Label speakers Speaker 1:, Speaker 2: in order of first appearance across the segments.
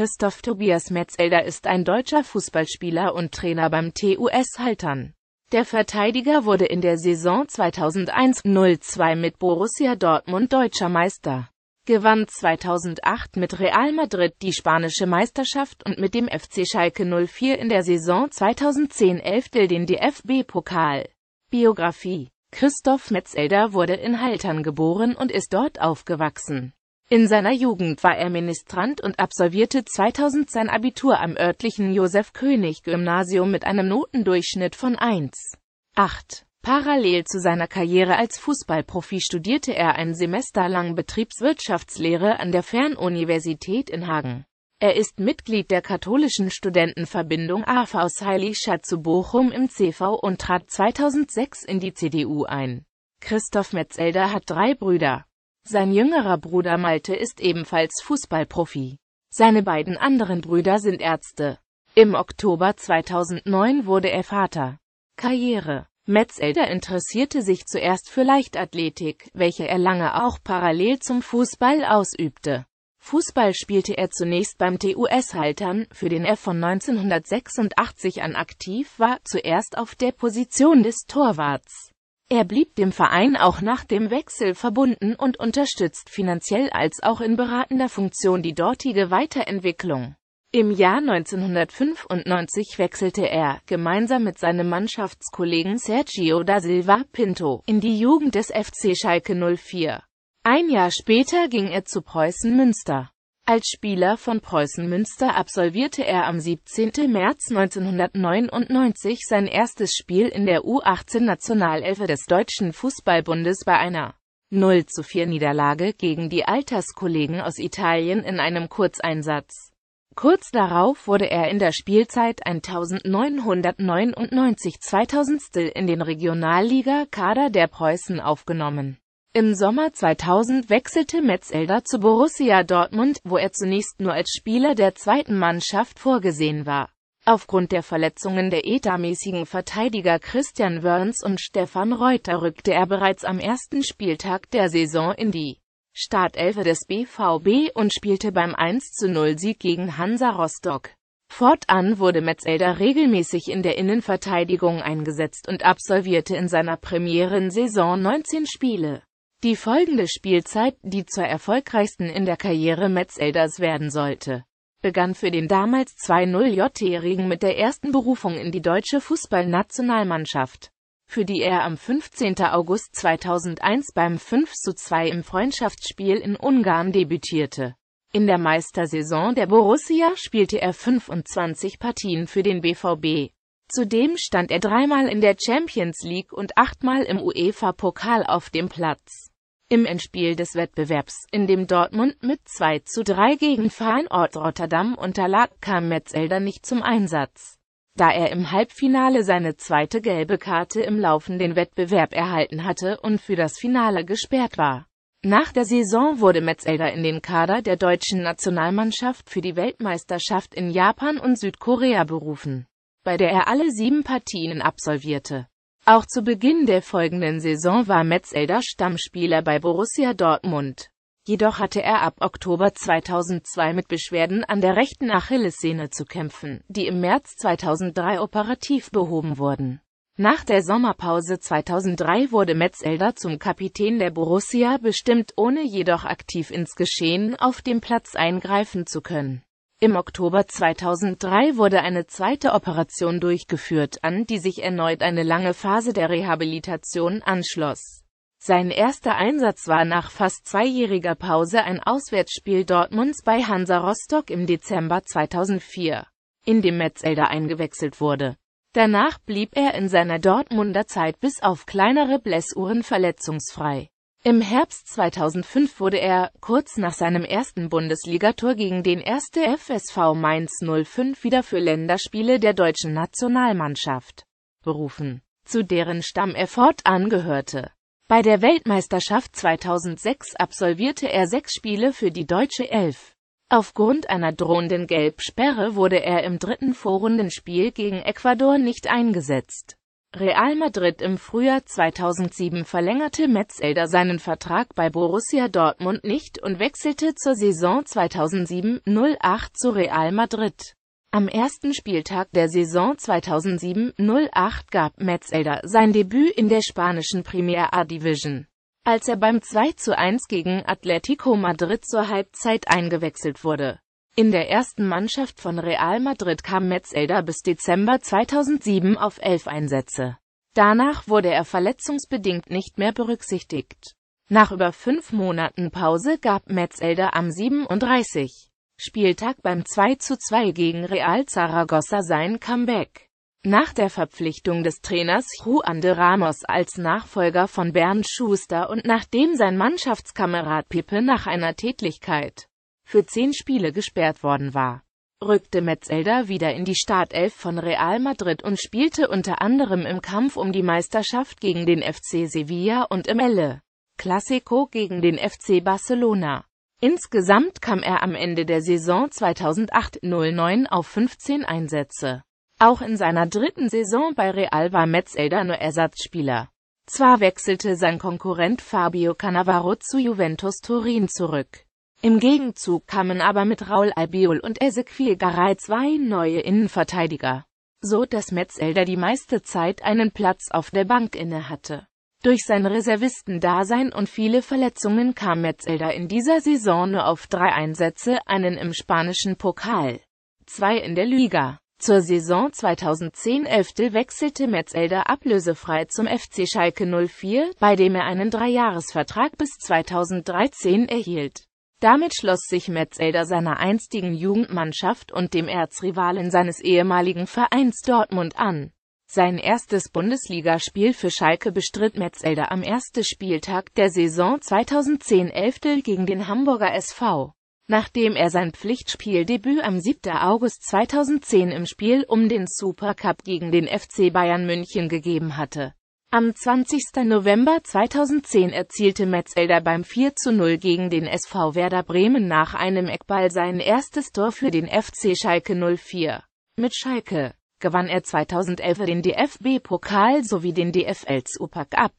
Speaker 1: Christoph Tobias Metzelder ist ein deutscher Fußballspieler und Trainer beim TUS Haltern. Der Verteidiger wurde in der Saison 2001-02 mit Borussia Dortmund deutscher Meister, gewann 2008 mit Real Madrid die spanische Meisterschaft und mit dem FC Schalke 04 in der Saison 2010-11 den DFB-Pokal. Biografie Christoph Metzelder wurde in Haltern geboren und ist dort aufgewachsen. In seiner Jugend war er Ministrant und absolvierte 2000 sein Abitur am örtlichen Josef-König-Gymnasium mit einem Notendurchschnitt von 1,8. Parallel zu seiner Karriere als Fußballprofi studierte er ein Semester lang Betriebswirtschaftslehre an der Fernuniversität in Hagen. Er ist Mitglied der katholischen Studentenverbindung AVS Heiligstadt zu Bochum im CV und trat 2006 in die CDU ein. Christoph Metzelder hat drei Brüder. Sein jüngerer Bruder Malte ist ebenfalls Fußballprofi. Seine beiden anderen Brüder sind Ärzte. Im Oktober 2009 wurde er Vater. Karriere Metzelder interessierte sich zuerst für Leichtathletik, welche er lange auch parallel zum Fußball ausübte. Fußball spielte er zunächst beim TUS Haltern, für den er von 1986 an aktiv war, zuerst auf der Position des Torwarts. Er blieb dem Verein auch nach dem Wechsel verbunden und unterstützt finanziell als auch in beratender Funktion die dortige Weiterentwicklung. Im Jahr 1995 wechselte er, gemeinsam mit seinem Mannschaftskollegen Sergio da Silva Pinto, in die Jugend des FC Schalke 04. Ein Jahr später ging er zu Preußen Münster. Als Spieler von Preußen Münster absolvierte er am 17. März 1999 sein erstes Spiel in der U18-Nationalelfe des Deutschen Fußballbundes bei einer 0 zu 4 niederlage gegen die Alterskollegen aus Italien in einem Kurzeinsatz. Kurz darauf wurde er in der Spielzeit 1999/2000 in den Regionalliga-Kader der Preußen aufgenommen im Sommer 2000 wechselte Metzelder zu Borussia Dortmund, wo er zunächst nur als Spieler der zweiten Mannschaft vorgesehen war. Aufgrund der Verletzungen der etatmäßigen Verteidiger Christian Wörns und Stefan Reuter rückte er bereits am ersten Spieltag der Saison in die Startelfe des BVB und spielte beim 1-0-Sieg gegen Hansa Rostock. Fortan wurde Metzelder regelmäßig in der Innenverteidigung eingesetzt und absolvierte in seiner Premierensaison 19 Spiele die folgende Spielzeit, die zur erfolgreichsten in der Karriere Metzelders werden sollte, begann für den damals 2-0-Jährigen mit der ersten Berufung in die deutsche Fußballnationalmannschaft, für die er am 15. August 2001 beim 5-2 im Freundschaftsspiel in Ungarn debütierte. In der Meistersaison der Borussia spielte er 25 Partien für den BVB. Zudem stand er dreimal in der Champions League und achtmal im UEFA-Pokal auf dem Platz. Im Endspiel des Wettbewerbs, in dem Dortmund mit 2 zu 3 gegen Feyenoord Rotterdam unterlag, kam Metzelder nicht zum Einsatz, da er im Halbfinale seine zweite gelbe Karte im laufenden Wettbewerb erhalten hatte und für das Finale gesperrt war. Nach der Saison wurde Metzelder in den Kader der deutschen Nationalmannschaft für die Weltmeisterschaft in Japan und Südkorea berufen, bei der er alle sieben Partien absolvierte. Auch zu Beginn der folgenden Saison war Metzelder Stammspieler bei Borussia Dortmund. Jedoch hatte er ab Oktober 2002 mit Beschwerden an der rechten Achillessehne zu kämpfen, die im März 2003 operativ behoben wurden. Nach der Sommerpause 2003 wurde Metzelder zum Kapitän der Borussia bestimmt, ohne jedoch aktiv ins Geschehen auf dem Platz eingreifen zu können. Im Oktober 2003 wurde eine zweite Operation durchgeführt, an die sich erneut eine lange Phase der Rehabilitation anschloss. Sein erster Einsatz war nach fast zweijähriger Pause ein Auswärtsspiel Dortmunds bei Hansa Rostock im Dezember 2004, in dem Metzelder eingewechselt wurde. Danach blieb er in seiner Dortmunder Zeit bis auf kleinere Blessuren verletzungsfrei. Im Herbst 2005 wurde er, kurz nach seinem ersten Bundesligator gegen den erste FSV Mainz 05 wieder für Länderspiele der deutschen Nationalmannschaft berufen, zu deren Stamm er fortan gehörte. Bei der Weltmeisterschaft 2006 absolvierte er sechs Spiele für die deutsche Elf. Aufgrund einer drohenden Gelbsperre wurde er im dritten Vorrundenspiel gegen Ecuador nicht eingesetzt. Real Madrid im Frühjahr 2007 verlängerte Metzelder seinen Vertrag bei Borussia Dortmund nicht und wechselte zur Saison 2007-08 zu Real Madrid. Am ersten Spieltag der Saison 2007-08 gab Metzelder sein Debüt in der spanischen Primera A Division. Als er beim 2 zu 1 gegen Atletico Madrid zur Halbzeit eingewechselt wurde, in der ersten Mannschaft von Real Madrid kam Metzelder bis Dezember 2007 auf elf Einsätze. Danach wurde er verletzungsbedingt nicht mehr berücksichtigt. Nach über fünf Monaten Pause gab Metzelder am 37. Spieltag beim 2-2 gegen Real Zaragoza sein Comeback. Nach der Verpflichtung des Trainers Juan de Ramos als Nachfolger von Bernd Schuster und nachdem sein Mannschaftskamerad Pippe nach einer Tätlichkeit für zehn Spiele gesperrt worden war, rückte Metzelder wieder in die Startelf von Real Madrid und spielte unter anderem im Kampf um die Meisterschaft gegen den FC Sevilla und im Elle Clasico gegen den FC Barcelona. Insgesamt kam er am Ende der Saison 2008-09 auf 15 Einsätze. Auch in seiner dritten Saison bei Real war Metzelder nur Ersatzspieler. Zwar wechselte sein Konkurrent Fabio Cannavaro zu Juventus Turin zurück. Im Gegenzug kamen aber mit Raul Albiol und Ezequiel Garay zwei neue Innenverteidiger, so dass Metzelder die meiste Zeit einen Platz auf der Bank inne hatte. Durch sein Reservistendasein und viele Verletzungen kam Metzelder in dieser Saison nur auf drei Einsätze, einen im spanischen Pokal, zwei in der Liga. Zur Saison 2010-11 wechselte Metzelder ablösefrei zum FC Schalke 04, bei dem er einen Dreijahresvertrag bis 2013 erhielt. Damit schloss sich Metzelder seiner einstigen Jugendmannschaft und dem Erzrivalen seines ehemaligen Vereins Dortmund an. Sein erstes Bundesligaspiel für Schalke bestritt Metzelder am ersten Spieltag der Saison 2010-11 gegen den Hamburger SV, nachdem er sein Pflichtspieldebüt am 7. August 2010 im Spiel um den Supercup gegen den FC Bayern München gegeben hatte am 20. November 2010 erzielte Metzelder beim 4 zu 0 gegen den SV Werder Bremen nach einem Eckball sein erstes Tor für den FC Schalke 04. Mit Schalke gewann er 2011 den DFB-Pokal sowie den DFL Super Cup.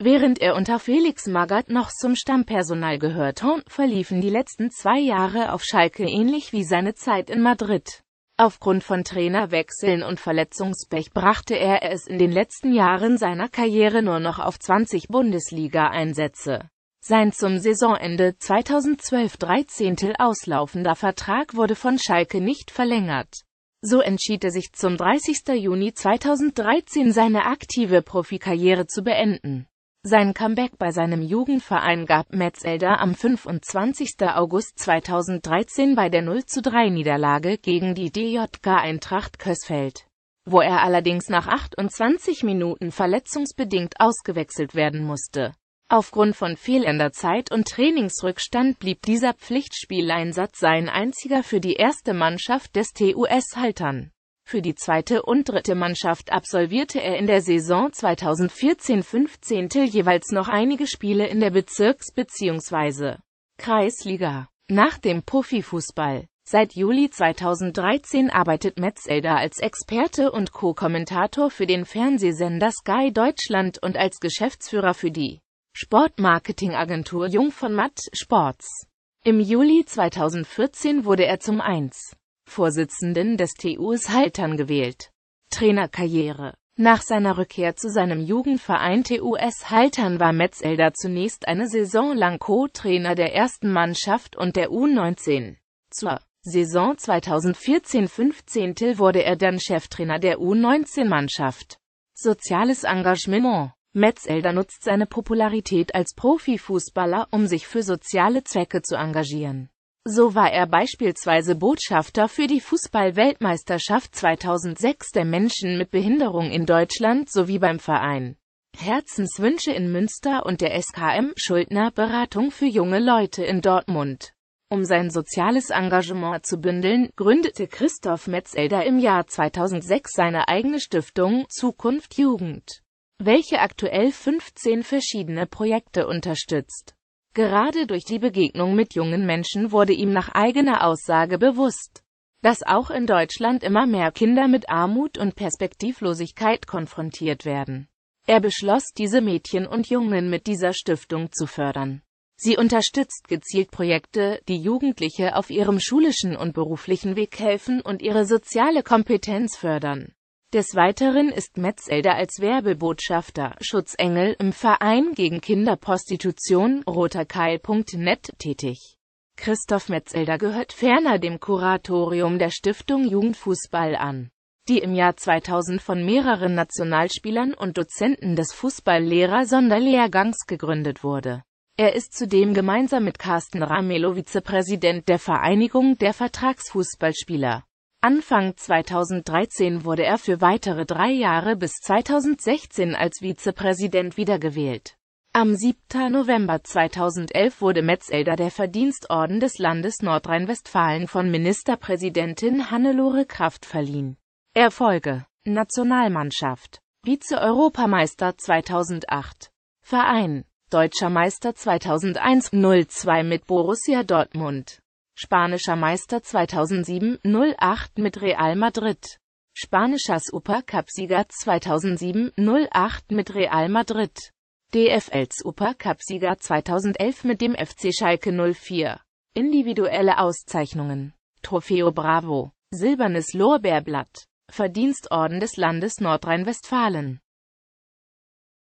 Speaker 1: Während er unter Felix Magath noch zum Stammpersonal gehörte, verliefen die letzten zwei Jahre auf Schalke ähnlich wie seine Zeit in Madrid. Aufgrund von Trainerwechseln und Verletzungspech brachte er es in den letzten Jahren seiner Karriere nur noch auf 20 Bundesliga-Einsätze. Sein zum Saisonende 2012-13 auslaufender Vertrag wurde von Schalke nicht verlängert. So entschied er sich zum 30. Juni 2013 seine aktive Profikarriere zu beenden. Sein Comeback bei seinem Jugendverein gab Metzelder am 25. August 2013 bei der 0-3-Niederlage gegen die DJK Eintracht Kösfeld, wo er allerdings nach 28 Minuten verletzungsbedingt ausgewechselt werden musste. Aufgrund von fehlender Zeit und Trainingsrückstand blieb dieser Pflichtspieleinsatz sein einziger für die erste Mannschaft des TUS Haltern. Für die zweite und dritte Mannschaft absolvierte er in der Saison 2014-15 jeweils noch einige Spiele in der Bezirks- bzw. Kreisliga. Nach dem Profifußball Seit Juli 2013 arbeitet Metzelder als Experte und Co-Kommentator für den Fernsehsender Sky Deutschland und als Geschäftsführer für die Sportmarketingagentur Jung von Matt Sports. Im Juli 2014 wurde er zum 1. Vorsitzenden des TUS Haltern gewählt. Trainerkarriere Nach seiner Rückkehr zu seinem Jugendverein TUS Haltern war Metzelder zunächst eine Saison lang Co-Trainer der ersten Mannschaft und der U19. Zur Saison 2014-15 wurde er dann Cheftrainer der U19-Mannschaft. Soziales Engagement Metzelder nutzt seine Popularität als Profifußballer, um sich für soziale Zwecke zu engagieren. So war er beispielsweise Botschafter für die Fußball-Weltmeisterschaft 2006 der Menschen mit Behinderung in Deutschland sowie beim Verein Herzenswünsche in Münster und der SKM Schuldner Beratung für junge Leute in Dortmund. Um sein soziales Engagement zu bündeln, gründete Christoph Metzelder im Jahr 2006 seine eigene Stiftung Zukunft Jugend, welche aktuell 15 verschiedene Projekte unterstützt. Gerade durch die Begegnung mit jungen Menschen wurde ihm nach eigener Aussage bewusst, dass auch in Deutschland immer mehr Kinder mit Armut und Perspektivlosigkeit konfrontiert werden. Er beschloss, diese Mädchen und Jungen mit dieser Stiftung zu fördern. Sie unterstützt gezielt Projekte, die Jugendliche auf ihrem schulischen und beruflichen Weg helfen und ihre soziale Kompetenz fördern. Des Weiteren ist Metzelder als Werbebotschafter, Schutzengel im Verein gegen Kinderprostitution roterkeil.net tätig. Christoph Metzelder gehört ferner dem Kuratorium der Stiftung Jugendfußball an, die im Jahr 2000 von mehreren Nationalspielern und Dozenten des Fußballlehrer-Sonderlehrgangs gegründet wurde. Er ist zudem gemeinsam mit Carsten Ramelow Vizepräsident der Vereinigung der Vertragsfußballspieler. Anfang 2013 wurde er für weitere drei Jahre bis 2016 als Vizepräsident wiedergewählt. Am 7. November 2011 wurde Metzelder der Verdienstorden des Landes Nordrhein-Westfalen von Ministerpräsidentin Hannelore Kraft verliehen. Erfolge Nationalmannschaft Vize-Europameister 2008 Verein Deutscher Meister 2001-02 mit Borussia Dortmund spanischer Meister 2007-08 mit Real Madrid, spanischer Supercupsieger 2007-08 mit Real Madrid, DFLs Supercupsieger 2011 mit dem FC Schalke 04. Individuelle Auszeichnungen Trofeo Bravo, Silbernes Lorbeerblatt, Verdienstorden des Landes Nordrhein-Westfalen